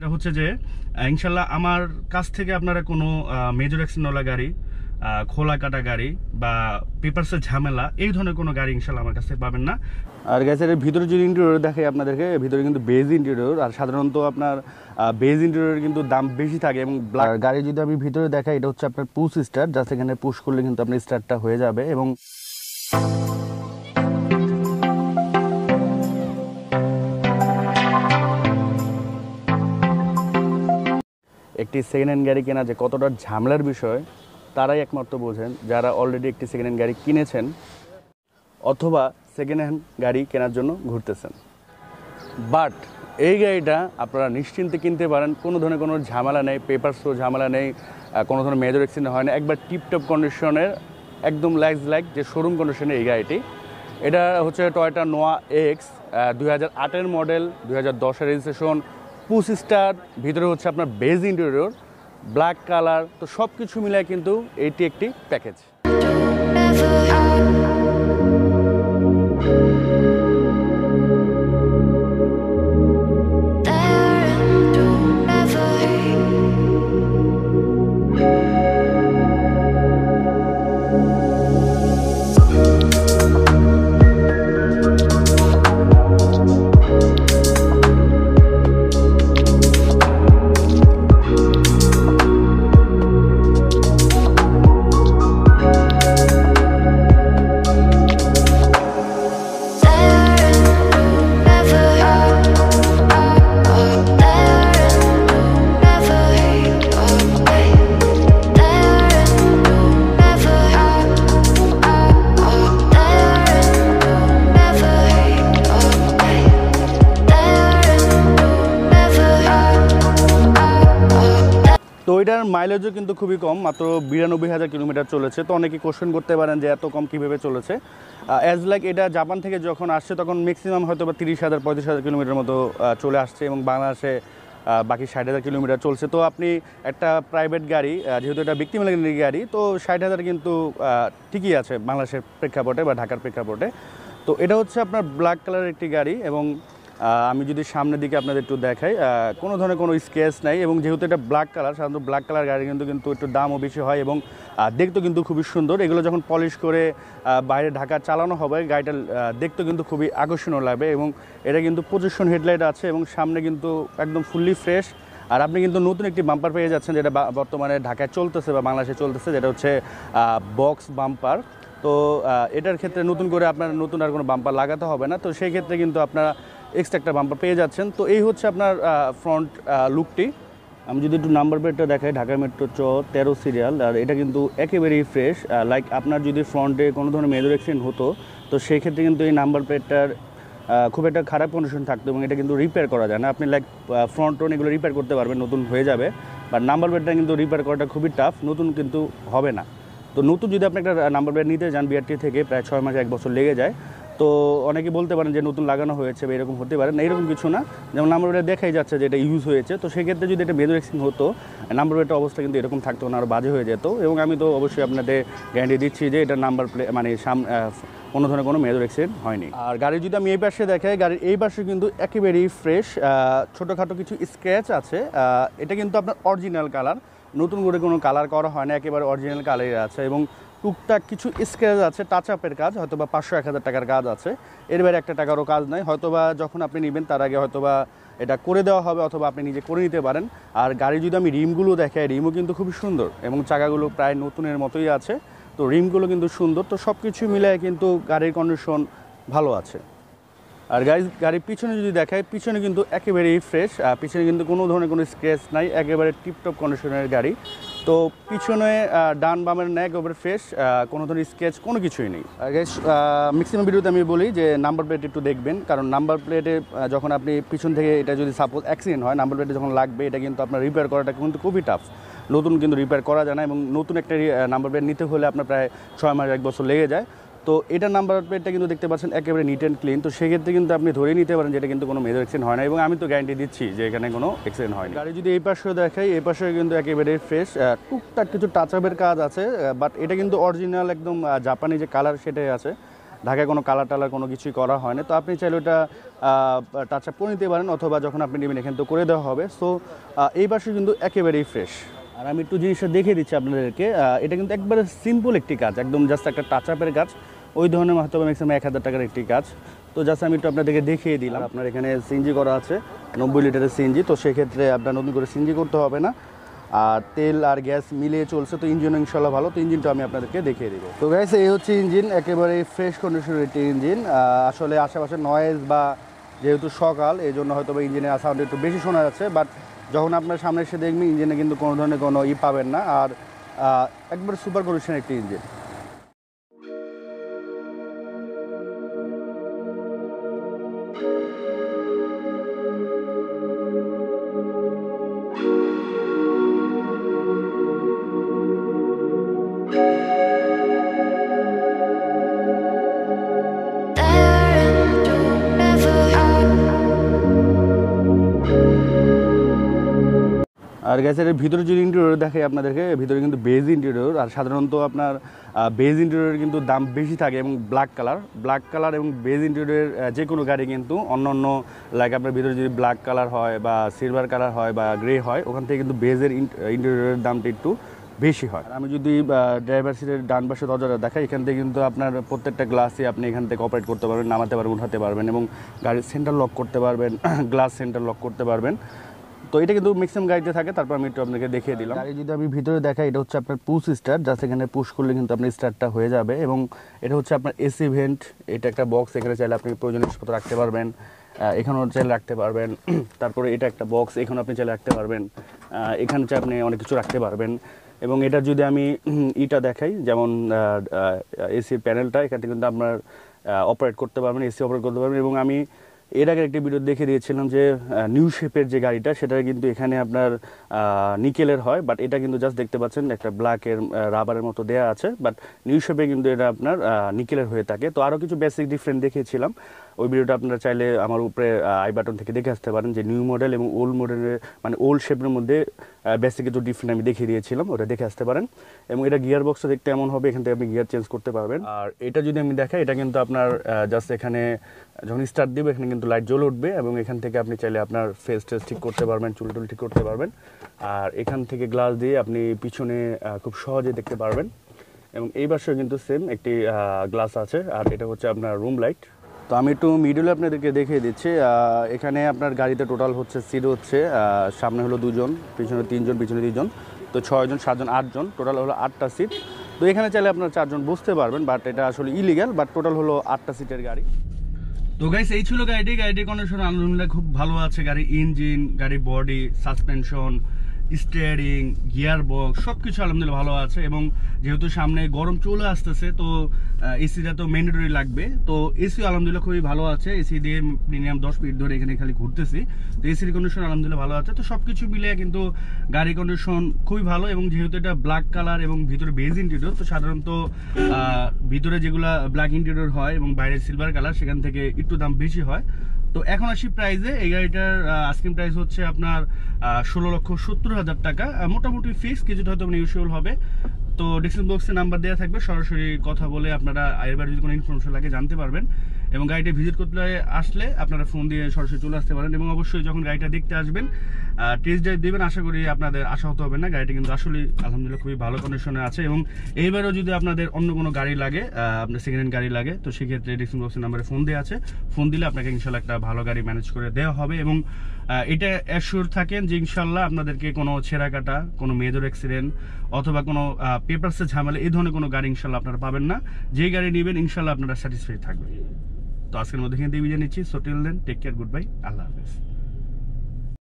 এটা হচ্ছে যে ইনশাল্লাহ আমার কাছ থেকে আপনারা কোনো মেজর অ্যাক্সিডেন্টওয়ালা গাড়ি খোলা কাটা গাড়ি বা পেপারসের ঝামেলা এই ধরনের কোনো গাড়ি ইনশাল্লাহ আমার কাছে পাবেন না আর এর ভিতরে যদি ইন্টেরিয়র দেখাই আপনাদেরকে ভিতরে কিন্তু বেজ ইন্টেরিয়র আর সাধারণত আপনার বেজ ইন্টেরিয়র কিন্তু দাম বেশি থাকে এবং গাড়ি যদি আমি ভিতরে দেখাই এটা হচ্ছে আপনার পুশ স্টার্ট যা সেখানে পুশ করলে কিন্তু আপনার স্টার্টটা হয়ে যাবে এবং একটি সেকেন্ড হ্যান্ড গাড়ি কেনা যে কতটা ঝামেলার বিষয় তারাই একমাত্র বোঝেন যারা অলরেডি একটি সেকেন্ড হ্যান্ড গাড়ি কিনেছেন অথবা সেকেন্ড হ্যান্ড গাড়ি কেনার জন্য ঘুরতেছেন বাট এই গাড়িটা আপনারা নিশ্চিন্তে কিনতে পারেন কোনো ধরনের কোনো ঝামেলা নেই পেপার শো ঝামেলা নেই কোনো ধরনের মেজর অ্যাক্সিডেন্ট হয় না একবার টিপটপ কন্ডিশনের একদম ল্যাক্স ল্যাক যে শোরুম কন্ডিশনের এই গাড়িটি এটা হচ্ছে টয়টা নোয়া এক্স দুই হাজার আটের মডেল দুই হাজার দশের রেজিস্ট্রেশন পুস স্টার ভিতরে হচ্ছে আপনার বেজ ইন্টেরিয়র ব্ল্যাক কালার তো সব কিছু মিলায় কিন্তু এটি একটি প্যাকেজ ওইটার মাইলেজও কিন্তু খুবই কম মাত্র বিরানব্বই হাজার কিলোমিটার চলেছে তো অনেকে কোশ্চেন করতে পারেন যে এত কম কীভাবে চলেছে অ্যাজ লাইক এটা জাপান থেকে যখন আসছে তখন ম্যাক্সিমাম হয়তো বা তিরিশ হাজার পঁয়ত্রিশ হাজার কিলোমিটার মতো চলে আসছে এবং বাংলাদেশে বাকি ষাট হাজার কিলোমিটার চলছে তো আপনি একটা প্রাইভেট গাড়ি যেহেতু এটা ব্যক্তি ব্যক্তিমালিক গাড়ি তো ষাট হাজার কিন্তু ঠিকই আছে বাংলাদেশের প্রেক্ষাপটে বা ঢাকার প্রেক্ষাপটে তো এটা হচ্ছে আপনার ব্ল্যাক কালারের একটি গাড়ি এবং আমি যদি সামনের দিকে আপনাদের একটু দেখাই কোনো ধরনের কোনো স্কেচ নাই এবং যেহেতু এটা ব্ল্যাক কালার সাধারণত ব্ল্যাক কালার গাড়ি কিন্তু কিন্তু একটু দামও বেশি হয় এবং দেখতেও কিন্তু খুবই সুন্দর এগুলো যখন পলিশ করে বাইরে ঢাকা চালানো হবে গাড়িটা দেখতেও কিন্তু খুবই আকর্ষণীয় লাগবে এবং এটা কিন্তু পজিশন হেডলাইট আছে এবং সামনে কিন্তু একদম ফুললি ফ্রেশ আর আপনি কিন্তু নতুন একটি বাম্পার পেয়ে যাচ্ছেন যেটা বর্তমানে ঢাকায় চলতেছে বা বাংলাদেশে চলতেছে যেটা হচ্ছে বক্স বাম্পার তো এটার ক্ষেত্রে নতুন করে আপনার নতুন আর কোনো বাম্পার লাগাতে হবে না তো সেই ক্ষেত্রে কিন্তু আপনারা এক্সট্রা একটা বাম্পার পেয়ে যাচ্ছেন তো এই হচ্ছে আপনার ফ্রন্ট লুকটি আমি যদি একটু নাম্বার প্লেটটা দেখাই ঢাকা মেট্রো চ তেরো সিরিয়াল আর এটা কিন্তু একেবারেই ফ্রেশ লাইক আপনার যদি ফ্রন্টে কোনো ধরনের মেজর অ্যাক্সিডেন্ট হতো তো সেক্ষেত্রে কিন্তু এই নাম্বার প্লেটটার খুব একটা খারাপ কন্ডিশন থাকতো এবং এটা কিন্তু রিপেয়ার করা যায় না আপনি লাইক ফ্রন্ট টোন এগুলো রিপেয়ার করতে পারবেন নতুন হয়ে যাবে বা নাম্বার প্লেটটা কিন্তু রিপেয়ার করাটা খুবই টাফ নতুন কিন্তু হবে না তো নতুন যদি আপনি একটা নাম্বার প্লেট নিতে যান বিআরটি থেকে প্রায় ছয় মাস এক বছর লেগে যায় তো অনেকে বলতে পারেন যে নতুন লাগানো হয়েছে বা এরকম হতে পারে না এরকম কিছু না যেমন নাম্বার প্লেটে দেখাই যাচ্ছে যে এটা ইউজ হয়েছে তো সেক্ষেত্রে যদি এটা মেজর এক্সিং হতো নাম্বার প্লেটের অবস্থা কিন্তু এরকম থাকতো না আরও বাজে হয়ে যেত এবং আমি তো অবশ্যই আপনাদের গ্যারান্টি দিচ্ছি যে এটা নাম্বার প্লে মানে সাম কোনো ধরনের কোনো মেজর অ্যাক্সিডেন্ট হয়নি আর গাড়ির যদি আমি এই পাশে দেখাই গাড়ির এই পাশে কিন্তু একেবারেই ফ্রেশ ছোটোখাটো কিছু স্ক্র্যাচ আছে এটা কিন্তু আপনার অরিজিনাল কালার নতুন করে কোনো কালার করা হয় না একেবারে অরিজিনাল কালারই আছে এবং টুকটাক কিছু স্ক্র্যাচ আছে টাচ আপের কাজ হয়তো বা পাঁচশো এক হাজার টাকার কাজ আছে এর বাইরে একটা টাকারও কাজ নাই হয়তোবা যখন আপনি নেবেন তার আগে হয়তোবা এটা করে দেওয়া হবে অথবা আপনি নিজে করে নিতে পারেন আর গাড়ি যদি আমি রিমগুলো দেখাই রিমও কিন্তু খুবই সুন্দর এবং চাকাগুলো প্রায় নতুনের মতোই আছে তো রিমগুলো কিন্তু সুন্দর তো সব কিছু মিলে কিন্তু গাড়ির কন্ডিশন ভালো আছে আর গাড়ি গাড়ির পিছনে যদি দেখায় পিছনে কিন্তু একেবারেই ফ্রেশ পিছনে কিন্তু কোনো ধরনের কোনো স্ক্র্যাচ নাই একেবারে টিপটপ কন্ডিশনের গাড়ি তো পিছনে ডান বামের ন্যাক ওভার ফ্রেশ কোনো ধরনের স্কেচ কোনো কিছুই নেই ম্যাক্সিমাম ভিডিওতে আমি বলি যে নাম্বার প্লেট একটু দেখবেন কারণ নাম্বার প্লেটে যখন আপনি পিছন থেকে এটা যদি সাপোজ অ্যাক্সিডেন্ট হয় নাম্বার প্লেটে যখন লাগবে এটা কিন্তু আপনার রিপেয়ার করাটা কিন্তু খুবই টাফ নতুন কিন্তু রিপেয়ার করা যায় না এবং নতুন একটা নাম্বার প্লেট নিতে হলে আপনার প্রায় ছয় মাস এক বছর লেগে যায় তো এটা নাম্বার প্লেটটা কিন্তু দেখতে পাচ্ছেন একেবারে নিট অ্যান্ড ক্লিন তো সেক্ষেত্রে কিন্তু আপনি ধরে নিতে পারেন যেটা কিন্তু কোনো মেজর অ্যাক্সিডেন্ট হয় না এবং আমি তো গ্যারান্টি দিচ্ছি যে এখানে কোনো অ্যাক্সিডেন্ট হয়নি গাড়ি যদি এই পাশেও দেখাই এই পাশে কিন্তু একেবারে ফ্রেশ টুকটাক কিছু টাচ আপের কাজ আছে বাট এটা কিন্তু অরিজিনাল একদম জাপানি যে কালার সেটাই আছে ঢাকায় কোনো কালার টালার কোনো কিছুই করা হয় না তো আপনি চাইলে ওটা টাচ আপ করে নিতে পারেন অথবা যখন আপনি নেবেন এখান তো করে দেওয়া হবে সো এই পাশে কিন্তু একেবারেই ফ্রেশ আর আমি একটু জিনিসটা দেখে দিচ্ছি আপনাদেরকে এটা কিন্তু একবারে সিম্পল একটি কাজ একদম জাস্ট একটা টাচ আপের কাজ ওই ধরনের হয়তো ম্যাক্সিমাম এক হাজার টাকার একটি কাজ তো জাস্ট আমি একটু আপনাদেরকে দেখিয়ে দিলাম আপনার এখানে সিনজি করা আছে নব্বই লিটারের সিনজি তো সেক্ষেত্রে আপনার নতুন করে সিনজি করতে হবে না আর তেল আর গ্যাস মিলিয়ে চলছে তো ইঞ্জিন ইনশাল্লাহ ভালো তো ইঞ্জিনটা আমি আপনাদেরকে দেখিয়ে দেবো তো গ্যাস এই হচ্ছে ইঞ্জিন একেবারে ফ্রেশ কন্ডিশনের একটি ইঞ্জিন আসলে আশেপাশে নয়েজ বা যেহেতু সকাল এই জন্য হয়তো বা ইঞ্জিনের সাউন্ড একটু বেশি শোনা যাচ্ছে বাট যখন আপনার সামনে এসে দেখবেন ইঞ্জিনে কিন্তু কোনো ধরনের কোনো ই পাবেন না আর একবার সুপার কন্ডিশন একটি ইঞ্জিন আর গ্যাসের ভিতরে যদি ইন্টেরিয়র দেখাই আপনাদেরকে ভিতরে কিন্তু বেজ ইন্টেরিয়র আর সাধারণত আপনার বেজ ইন্টেরিয়র কিন্তু দাম বেশি থাকে এবং ব্ল্যাক কালার ব্ল্যাক কালার এবং বেজ ইন্টেরিয়রের যে কোনো গাড়ি কিন্তু অন্য অন্য লাইক আপনার ভিতরে যদি ব্ল্যাক কালার হয় বা সিলভার কালার হয় বা গ্রে হয় ওখান থেকে কিন্তু বেজের ইন্টেরিয়রের দামটা একটু বেশি হয় আমি যদি ড্রাইভার সিটের ডান পাশে দরজাটা দেখাই এখান থেকে কিন্তু আপনার প্রত্যেকটা গ্লাসে আপনি এখান থেকে অপারেট করতে পারবেন নামাতে পারবেন উঠাতে পারবেন এবং গাড়ির সেন্টার লক করতে পারবেন গ্লাস সেন্টার লক করতে পারবেন তো এটা কিন্তু ম্যাক্সিমাম গাড়িতে থাকে তারপর আমি একটু আপনাকে দেখিয়ে দিলাম গাড়ি যদি আমি ভিতরে দেখাই এটা হচ্ছে আপনার পুশ স্টার্ট যা সেখানে পুশ করলে কিন্তু আপনার স্টার্টটা হয়ে যাবে এবং এটা হচ্ছে আপনার এসি ভেন্ট এটা একটা বক্স এখানে চাইলে আপনি প্রয়োজনীয় জিনিসপত্র রাখতে পারবেন এখানেও চাইলে রাখতে পারবেন তারপরে এটা একটা বক্স এখানে আপনি চাইলে রাখতে পারবেন এখানে চাই আপনি অনেক কিছু রাখতে পারবেন এবং এটা যদি আমি ইটা দেখাই যেমন এসির প্যানেলটা এখান থেকে কিন্তু আপনার অপারেট করতে পারবেন এসি অপারেট করতে পারবেন এবং আমি এর আগে একটি ভিডিও দেখে দিয়েছিলাম যে নিউ শেপের যে গাড়িটা সেটা কিন্তু এখানে আপনার নিকেলের হয় বাট এটা কিন্তু জাস্ট দেখতে পাচ্ছেন একটা ব্ল্যাকের রাবারের মতো দেয়া আছে বাট নিউ শেপে কিন্তু এটা আপনার নিকেলের হয়ে থাকে তো আরও কিছু বেসিক ডিফারেন্ট দেখিয়েছিলাম ওই ভিডিওটা আপনারা চাইলে আমার উপরে আই বাটন থেকে দেখে আসতে পারেন যে নিউ মডেল এবং ওল্ড মডেলের মানে ওল্ড শেপের মধ্যে বেসিক কিছু ডিফারেন্ট আমি দেখিয়ে দিয়েছিলাম ওটা দেখে আসতে পারেন এবং এটা গিয়ার বক্সও দেখতে এমন হবে এখান থেকে আপনি গিয়ার চেঞ্জ করতে পারবেন আর এটা যদি আমি দেখাই এটা কিন্তু আপনার জাস্ট এখানে যখন স্টার্ট দেবে এখানে কিন্তু লাইট জ্বলে উঠবে এবং এখান থেকে আপনি চাইলে আপনার ফেস টেস ঠিক করতে পারবেন চুল টুল ঠিক করতে পারবেন আর এখান থেকে গ্লাস দিয়ে আপনি পিছনে খুব সহজে দেখতে পারবেন এবং এই বাসেও কিন্তু সেম একটি গ্লাস আছে আর এটা হচ্ছে আপনার রুম লাইট তো আমি একটু মিডলে আপনাদেরকে দেখিয়ে দিচ্ছি এখানে আপনার গাড়িতে টোটাল হচ্ছে সিট হচ্ছে সামনে হলো দুজন পিছনে তিনজন পিছনে দুজন তো ছয়জন সাতজন আটজন টোটাল হলো আটটা সিট তো এখানে চাইলে আপনার চারজন বুঝতে পারবেন বাট এটা আসলে ইলিগাল বাট টোটাল হলো আটটা সিটের গাড়ি তো গাইস এই ছিল গাড়িটি গাড়িটির কন্ডিশন আলহামদুলিল্লাহ খুব ভালো আছে গাড়ির ইঞ্জিন গাড়ির body suspension steering gear box সব কিছু আলহামদুলিল্লাহ ভালো আছে এবং যেহেতু সামনে গরম চলে আসতেছে তো এসিটা তো ম্যান্ডেটরি লাগবে তো এসি আলহামদুলিল্লাহ খুবই ভালো আছে এসি দিয়ে মিনিমাম দশ মিনিট ধরে এখানে খালি ঘুরতেছি তো এসির কন্ডিশন আলহামদুলিল্লাহ ভালো আছে তো সব কিছু মিলে কিন্তু গাড়ি কন্ডিশন খুবই ভালো এবং যেহেতু এটা ব্ল্যাক কালার এবং ভিতরে বেজ ইন্টেরিয়র তো সাধারণত ভিতরে যেগুলো ব্ল্যাক ইন্টেরিয়র হয় এবং বাইরে সিলভার কালার সেখান থেকে একটু দাম বেশি হয় তো এখন আসি প্রাইজে এই গাড়িটার আইসক্রিম প্রাইস হচ্ছে আপনার ষোলো লক্ষ সত্তর হাজার টাকা মোটামুটি ফিক্স কিছুটা হয়তো ইউজুয়াল হবে তো ডিসক্রিপশন বক্সে নাম্বার দেওয়া থাকবে সরাসরি কথা বলে আপনারা এর বাইরে যদি কোনো ইনফরমেশন লাগে জানতে পারবেন এবং গাড়িটা ভিজিট করতে আসলে আপনারা ফোন দিয়ে সরাসরি চলে আসতে পারেন এবং অবশ্যই যখন গাড়িটা দেখতে আসবেন টেস্ট ড্রাইভ দেবেন আশা করি আপনাদের আশা হতে হবে না গাড়িটা কিন্তু আসলেই আলহামদুলিল্লাহ খুবই ভালো কন্ডিশনে আছে এবং এইবারও যদি আপনাদের অন্য কোনো গাড়ি লাগে আপনার সেকেন্ড হ্যান্ড গাড়ি লাগে তো সেক্ষেত্রে ডিসিং বক্সের নাম্বারে ফোন দেওয়া আছে ফোন দিলে আপনাকে ইনশাল্লাহ একটা ভালো গাড়ি ম্যানেজ করে দেওয়া হবে এবং এটা অ্যাসিওর থাকেন যে ইনশাল্লাহ আপনাদেরকে কোনো ছেঁড়া কাটা কোনো মেজর অ্যাক্সিডেন্ট অথবা কোনো পেপারসের ঝামেলা এই ধরনের কোনো গাড়ি ইনশাল্লাহ আপনারা পাবেন না যে গাড়ি নেবেন ইনশাল্লাহ আপনারা স্যাটিসফাই থাকবেন তো আজকের মধ্যে এখান থেকে বিদায় নিচ্ছি so till then take care good bye আল্লাহ হাফেজ